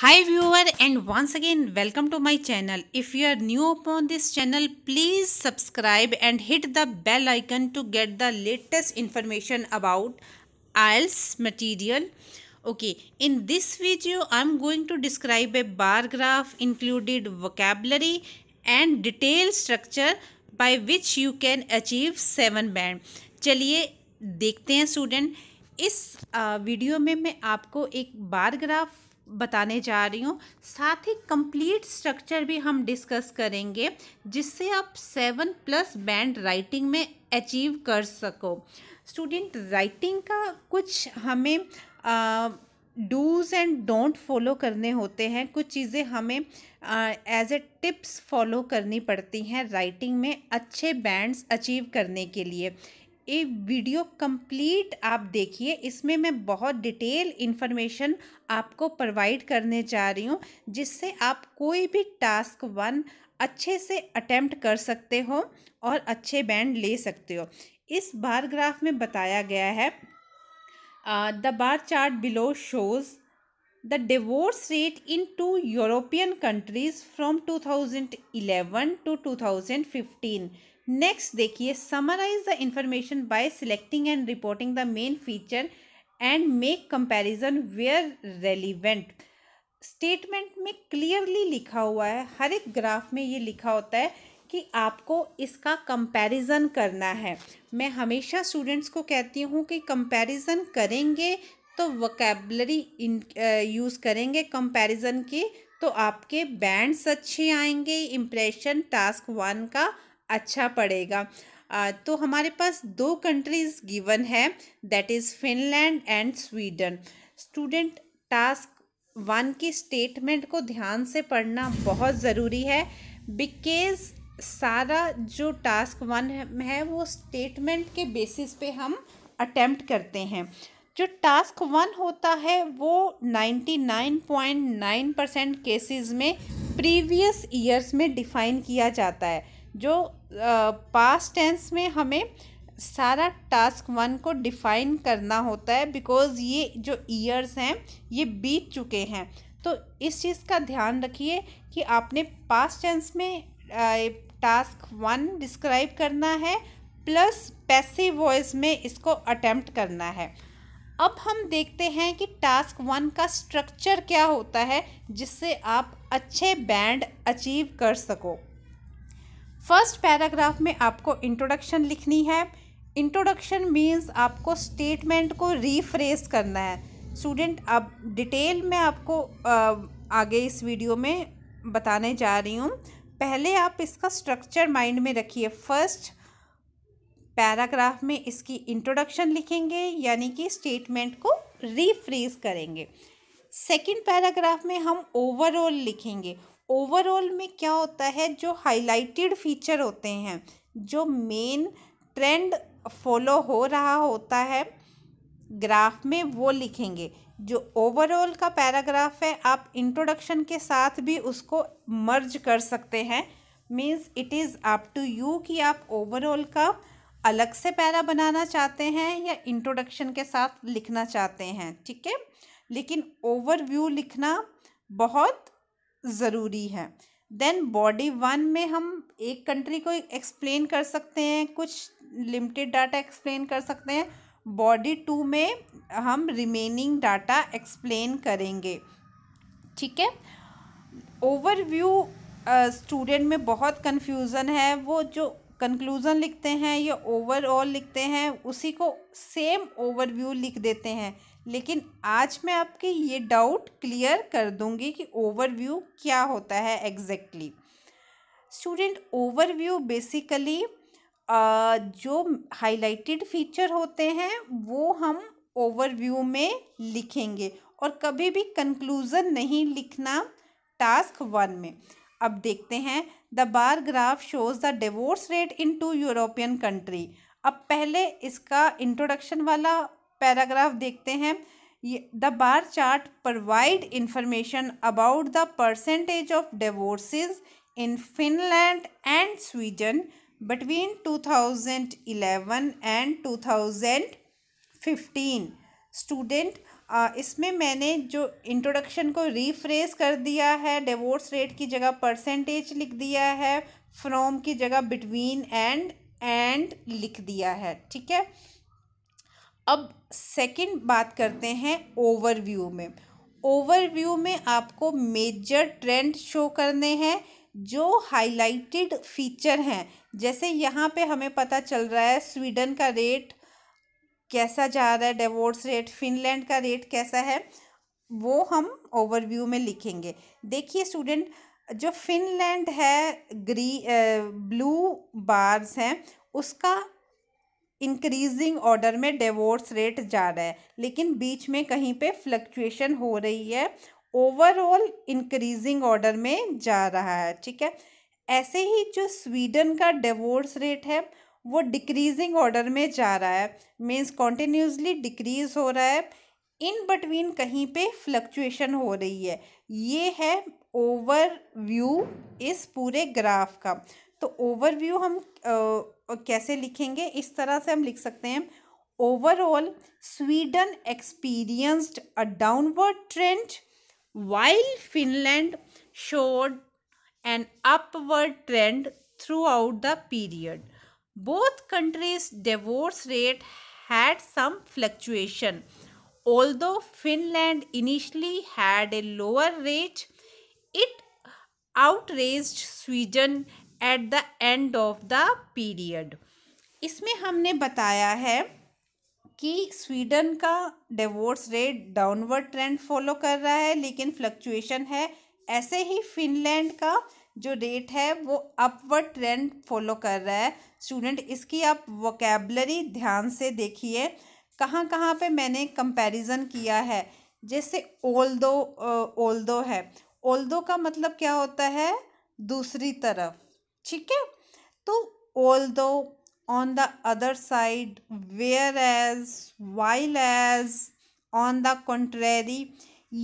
High viewer and once again welcome to my channel if you are new upon this channel please subscribe and hit the bell icon to get the latest information about IELTS material okay in this video I am going to describe a bar graph included vocabulary and detail structure by which you can achieve seven band चलिए देखते हैं student इस video में मैं आपको एक bar graph बताने जा रही हूँ साथ ही कंप्लीट स्ट्रक्चर भी हम डिस्कस करेंगे जिससे आप सेवन प्लस बैंड राइटिंग में अचीव कर सको स्टूडेंट राइटिंग का कुछ हमें डूज़ एंड डोंट फॉलो करने होते हैं कुछ चीज़ें हमें एज ए टिप्स फॉलो करनी पड़ती हैं राइटिंग में अच्छे बैंड्स अचीव करने के लिए ये वीडियो कंप्लीट आप देखिए इसमें मैं बहुत डिटेल इन्फॉर्मेशन आपको प्रोवाइड करने जा रही हूँ जिससे आप कोई भी टास्क वन अच्छे से अटेम्प्ट कर सकते हो और अच्छे बैंड ले सकते हो इस बार ग्राफ में बताया गया है the bar chart below shows two European countries from two thousand eleven to 2011 thousand fifteen next देखिए summarise the information by selecting and reporting the main feature and make comparison where relevant statement में clearly लिखा हुआ है हर एक graph में ये लिखा होता है कि आपको इसका कंपैरिजन करना है मैं हमेशा स्टूडेंट्स को कहती हूँ कि कंपैरिजन करेंगे तो वकेबलरी यूज़ करेंगे कंपैरिजन के तो आपके बैंड्स अच्छे आएंगे इम्प्रेशन टास्क वन का अच्छा पड़ेगा तो हमारे पास दो कंट्रीज़ गिवन है that is Finland and Sweden student task one की स्टेटमेंट को ध्यान से पढ़ना बहुत ज़रूरी है बिकेज सारा जो टास्क वन है वो स्टेटमेंट के बेसिस पे हम अटैम्प्ट करते हैं जो टास्क वन होता है वो ninety nine point nine percent cases में प्रीवियस ईयर्स में डिफ़ाइन किया जाता है जो पास्ट टेंस में हमें सारा टास्क वन को डिफ़ाइन करना होता है बिकॉज़ ये जो ईयर्स हैं ये बीत चुके हैं तो इस चीज़ का ध्यान रखिए कि आपने पास्ट टेंस में टास्क वन डिस्क्राइब करना है प्लस पैसिव वॉइस में इसको अटेम्प्ट करना है अब हम देखते हैं कि टास्क वन का स्ट्रक्चर क्या होता है जिससे आप अच्छे बैंड अचीव कर सको फर्स्ट पैराग्राफ में आपको इंट्रोडक्शन लिखनी है इंट्रोडक्शन मीन्स आपको स्टेटमेंट को रीफ्रेस करना है स्टूडेंट अब डिटेल में आपको आगे इस वीडियो में बताने जा रही हूँ पहले आप इसका स्ट्रक्चर माइंड में रखिए फर्स्ट पैराग्राफ में इसकी इंट्रोडक्शन लिखेंगे यानी कि स्टेटमेंट को रीफ्रेस करेंगे सेकंड पैराग्राफ में हम ओवरऑल लिखेंगे ओवरऑल में क्या होता है जो हाइलाइटेड फीचर होते हैं जो मेन ट्रेंड फॉलो हो रहा होता है ग्राफ में वो लिखेंगे जो ओवरऑल का पैराग्राफ है आप इंट्रोडक्शन के साथ भी उसको मर्ज कर सकते हैं means it is up to you कि आप ओवरऑल का अलग से पैरा बनाना चाहते हैं या इंट्रोडक्शन के साथ लिखना चाहते हैं ठीक है लेकिन ओवरव्यू लिखना बहुत ज़रूरी है देन बॉडी वन में हम एक कंट्री को एक्सप्लेन कर सकते हैं कुछ लिमिटेड डाटा एक्सप्लेन कर सकते हैं बॉडी टू में हम रिमेनिंग डाटा एक्सप्लेन करेंगे ठीक है ओवरव्यू स्टूडेंट में बहुत कन्फ्यूज़न है वो जो कंक्लूज़न लिखते हैं या ओवरऑल लिखते हैं उसी को सेम ओवरव्यू लिख देते हैं लेकिन आज मैं आपके ये डाउट क्लियर कर दूंगी कि ओवरव्यू क्या होता है एग्जैक्टली स्टूडेंट ओवरव्यू बेसिकली जो हाइलाइटेड फीचर होते हैं वो हम ओवरव्यू में लिखेंगे और कभी भी कंक्लूज़न नहीं लिखना टास्क वन में अब देखते हैं the bar graph shows the divorce rate in two European country अब पहले इसका इंट्रोडक्शन वाला पैराग्राफ देखते हैं the bar chart provide information about the percentage of divorce in Finland and Sweden between 2011 and 2015 student इसमें मैंने जो इंट्रोडक्शन को रीफ्रेस कर दिया है डिवोर्स रेट की जगह परसेंटेज लिख दिया है फ्रॉम की जगह बिटवीन एंड एंड लिख दिया है ठीक है अब सेकंड बात करते हैं ओवरव्यू में ओवरव्यू में आपको मेजर ट्रेंड शो करने हैं जो हाइलाइटेड फीचर हैं जैसे यहाँ पे हमें पता चल रहा है स्वीडन का रेट कैसा जा रहा है डिवोर्स रेट फिनलैंड का रेट कैसा है वो हम ओवरव्यू में लिखेंगे देखिए स्टूडेंट जो फिनलैंड है ग्री ब्लू बार्स हैं उसका इंक्रीजिंग ऑर्डर में डिवोर्स रेट जा रहा है लेकिन बीच में कहीं पे फ्लक्चुएशन हो रही है ओवरऑल इंक्रीजिंग ऑर्डर में जा रहा है ठीक है ऐसे ही जो स्वीडन का डिवोर्स रेट है वो डिक्रीजिंग ऑर्डर में जा रहा है मीन्स कॉन्टीन्यूसली डिक्रीज हो रहा है इन बिटवीन कहीं पे फ्लक्चुएशन हो रही है ये है ओवरव्यू इस पूरे ग्राफ का तो ओवरव्यू हम आ, और कैसे लिखेंगे इस तरह से हम लिख सकते हैं overall Sweden experienced a downward trend while Finland showed an upward trend throughout the period both countries divorce rate had some fluctuation although Finland initially had a lower rate it outrage Sweden at the end of the period इसमें हमने बताया है कि Sweden का divorce rate downward trend follow कर रहा है लेकिन फ्लक्चुएशन है ऐसे ही फिनलैंड का जो रेट है वो अपवर्ड ट्रेंड फॉलो कर रहा है स्टूडेंट इसकी आप वोकेबलरी ध्यान से देखिए कहाँ कहाँ पे मैंने कंपैरिजन किया है जैसे ओल दो ओल दो है ओल दो का मतलब क्या होता है दूसरी तरफ ठीक है तो although on the other side whereas while as on the contrary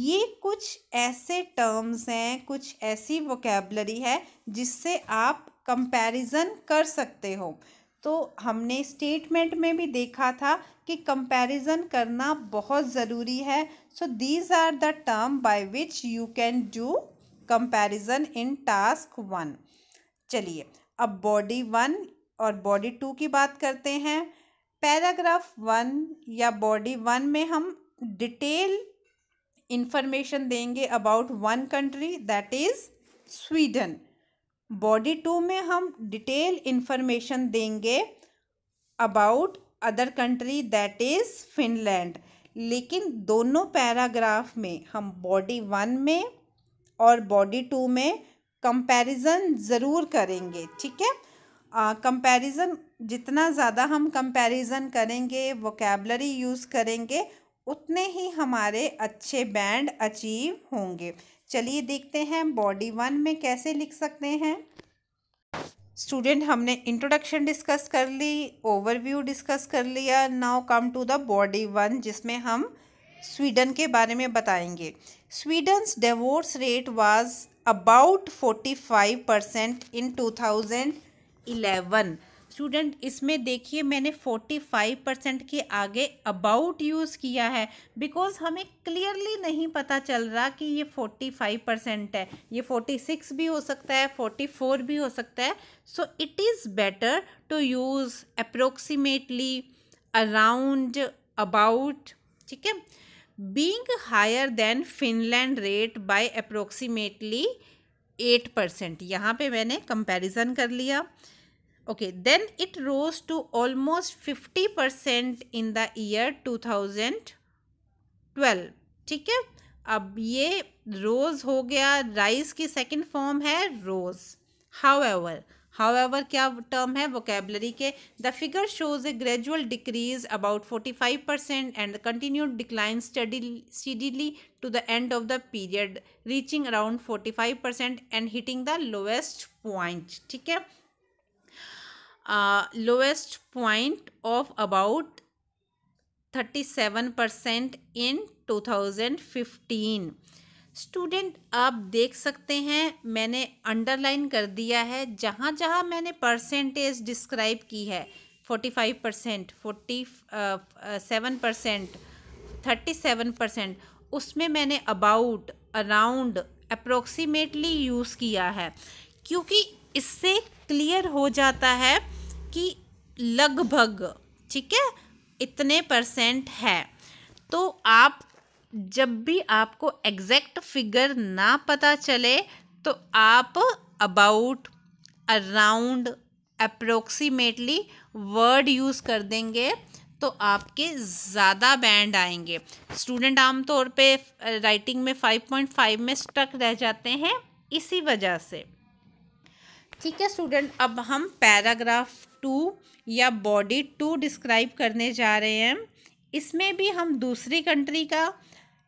ये कुछ ऐसे टर्म्स हैं कुछ ऐसी वोकेबलरी है जिससे आप कंपैरिजन कर सकते हो तो हमने स्टेटमेंट में भी देखा था कि कंपैरिजन करना बहुत ज़रूरी है so these are the term by which you can do comparison in task one चलिए अब बॉडी वन और बॉडी टू की बात करते हैं पैराग्राफ वन या बॉडी वन में हम डिटेल इंफॉर्मेशन देंगे about one country that is Sweden body two में हम डिटेल इंफॉर्मेशन देंगे about other country that is Finland लेकिन दोनों पैराग्राफ में हम बॉडी वन में और बॉडी टू में कंपैरिज़न ज़रूर करेंगे ठीक है कंपैरिज़न जितना ज़्यादा हम कंपैरिज़न करेंगे वोकेबलरी यूज़ करेंगे उतने ही हमारे अच्छे बैंड अचीव होंगे चलिए देखते हैं बॉडी वन में कैसे लिख सकते हैं स्टूडेंट हमने इंट्रोडक्शन डिस्कस कर ली ओवरव्यू डिस्कस कर लिया now come to the body one जिसमें हम स्वीडन के बारे में बताएंगे Sweden's divorce rate was about forty five percent in two thousand eleven student इसमें देखिए मैंने फोर्टी फाइव परसेंट के आगे अबाउट यूज़ किया है बिकॉज़ हमें क्लियरली नहीं पता चल रहा कि ये फोर्टी फाइव परसेंट है ये फोर्टी सिक्स भी हो सकता है फोर्टी फोर भी हो सकता है so it is better to use approximately around about ठीक है being higher than Finland rate by approximately eight percent यहाँ पर मैंने कंपेरिजन कर लिया okay then it rose to almost fifty percent in the year two thousand twelve ठीक है अब ये रोज़ हो गया राइस की सेकेंड फॉर्म है रोज़ हाउ एवर एवर क्या टर्म है वोकेबलरी के the figure shows a gradual decrease about forty five percent and continue decline steadily to the end of the period reaching around forty five percent and hitting the lowest point ठीक है lowest point of about thirty seven percent in two thousand fifteen student आप देख सकते हैं मैंने underline कर दिया है जहाँ जहाँ मैंने परसेंटेज डिस्क्राइब की है forty five percent forty seven percent thirty seven percent उसमें मैंने अबाउट अराउंड अप्रोक्सीमेटली यूज़ किया है क्योंकि इससे क्लियर हो जाता है कि लगभग ठीक है इतने परसेंट है तो आप जब भी आपको एग्जैक्ट फिगर ना पता चले तो आप about around approximately word use कर देंगे तो आपके ज़्यादा बैंड आएंगे स्टूडेंट आमतौर पे राइटिंग में 5.5 में स्टक रह जाते हैं इसी वजह से ठीक है स्टूडेंट अब हम पैराग्राफ टू या बॉडी टू डिस्क्राइब करने जा रहे हैं इसमें भी हम दूसरी कंट्री का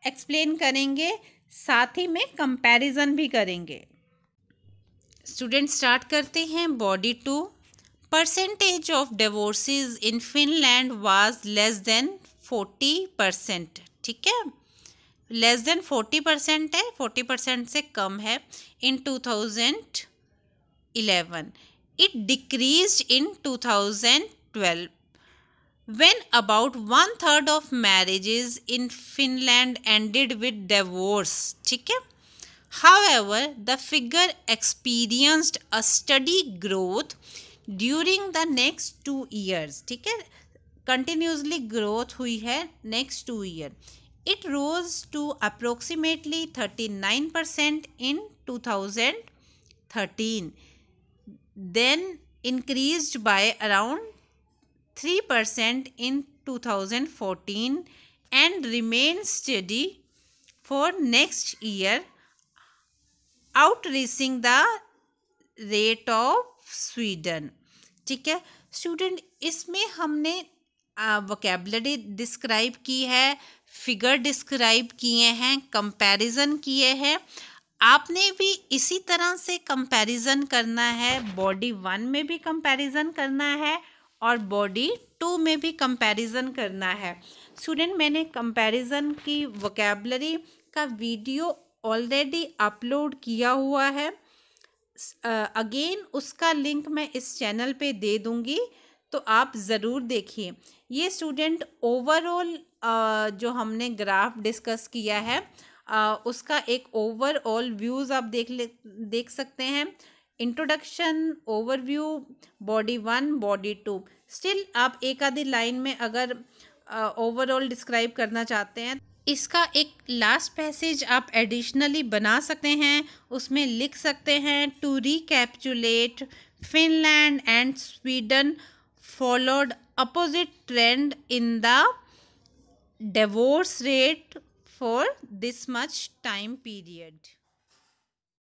एक्सप्लेन करेंगे साथ ही में कंपैरिजन भी करेंगे स्टूडेंट स्टार्ट करते हैं body two percentage of divorce in Finland was less than forty percent ठीक है लेस देन फोर्टी परसेंट है फोर्टी परसेंट से कम है in two thousand eleven it decrease in two thousand twelve when about one third of marriages in Finland ended with divorce. ठीक है However, the figure experienced a steady growth during the next two years. ठीक है continuously growth हुई है next two year It rose to approximately thirty nine percent in two thousand thirteen. Then increased by around. Three percent in two thousand fourteen and remain steady for next year outracing the rate of Sweden ठीक है student इसमें हमने vocabulary describe की है figure describe किए हैं comparison किए हैं आपने भी इसी तरह से कंपैरिजन करना है बॉडी वन में भी कंपैरिजन करना है और बॉडी टू में भी कंपैरिजन करना है स्टूडेंट मैंने कंपैरिजन की वोकेबलरी का वीडियो ऑलरेडी अपलोड किया हुआ है अगेन uh, उसका लिंक मैं इस चैनल पे दे दूँगी तो आप ज़रूर देखिए ये स्टूडेंट ओवरऑल जो हमने ग्राफ डिस्कस किया है uh, उसका एक ओवरऑल व्यूज़ आप देख ले देख सकते हैं introduction overview body one body two still आप एक आधी लाइन में अगर ओवरऑल uh, डिस्क्राइब करना चाहते हैं इसका एक लास्ट पैसेज आप एडिशनली बना सकते हैं उसमें लिख सकते हैं to recapitulate Finland and Sweden followed opposite trend in the divorce rate for this much time period